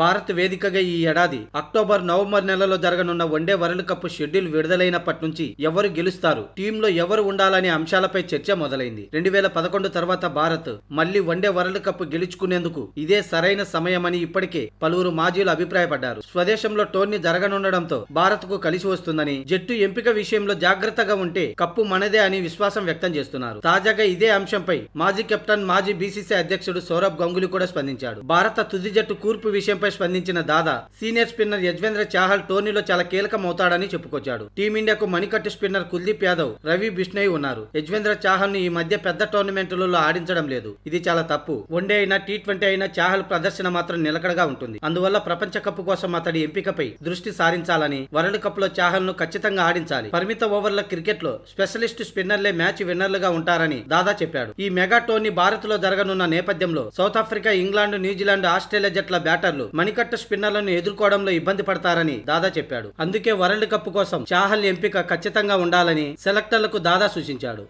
భారత్ వేదికగా ఈ ఏడాది అక్టోబర్ నవంబర్ నెలలో జరగనున్న వన్డే వరల్డ్ కప్ షెడ్యూల్ విడుదలైనప్పటి నుంచి ఎవరు గెలుస్తారు టీంలో ఎవరు ఉండాలనే అంశాలపై చర్చ మొదలైంది రెండు వేల పదకొండు తర్వాత భారత్ మళ్లీ వన్డే వరల్డ్ కప్ గెలుచుకునేందుకు ఇదే సరైన సమయమని ఇప్పటికే పలువురు మాజీలు అభిప్రాయపడ్డారు స్వదేశంలో టోర్నీ జరగనుండడంతో భారత్ కు కలిసి వస్తుందని జట్టు ఎంపిక విషయంలో జాగ్రత్తగా ఉంటే కప్పు మనదే అని విశ్వాసం వ్యక్తం చేస్తున్నారు తాజాగా ఇదే అంశంపై మాజీ కెప్టెన్ మాజీ బీసీసీ అధ్యక్షుడు సౌరభ్ గంగులీ కూడా స్పందించాడు భారత తుది జట్టు కూర్పు విషయం విషయంపై స్పందించిన దాదా సీనియర్ స్పిన్నర్ యజ్వేంద్ర చాహల్ టోర్నీలో చాలా కీలకమవుతాడని చెప్పుకొచ్చాడు టీమిండియాకు మణికట్టు స్పిన్నర్ కుల్దీప్ యాదవ్ రవి బిష్ణయ్ ఉన్నారు యజ్వేంద్ర చాహల్ ఈ మధ్య పెద్ద టోర్నమెంట్లలో ఆడించడం లేదు ఇది చాలా తప్పు వన్డే అయినా టీ ట్వంటీ అయినా చాహల్ ప్రదర్శన మాత్రం నిలకడగా ఉంటుంది అందువల్ల ప్రపంచ కప్ కోసం అతడి ఎంపికపై దృష్టి సారించాలని వరల్డ్ కప్ లో చాహల్ ను ఖచ్చితంగా ఆడించాలి పరిమిత ఓవర్ల క్రికెట్ లో స్పెషలిస్ట్ స్పిన్నర్లే మ్యాచ్ విన్నర్లుగా ఉంటారని దాదా చెప్పాడు ఈ మెగా టోర్నీ భారత్ లో జరగనున్న నేపథ్యంలో south Africa England New Zealand Australia జట్ల బ్యాటర్లు మణికట్ట స్పిన్నర్లను ఎదుర్కోవడంలో ఇబ్బంది పడతారని దాదా చెప్పాడు అందుకే వరల్డ్ కప్ కోసం చాహల్ ఎంపిక ఖచ్చితంగా ఉండాలని సెలెక్టర్లకు దాదా సూచించాడు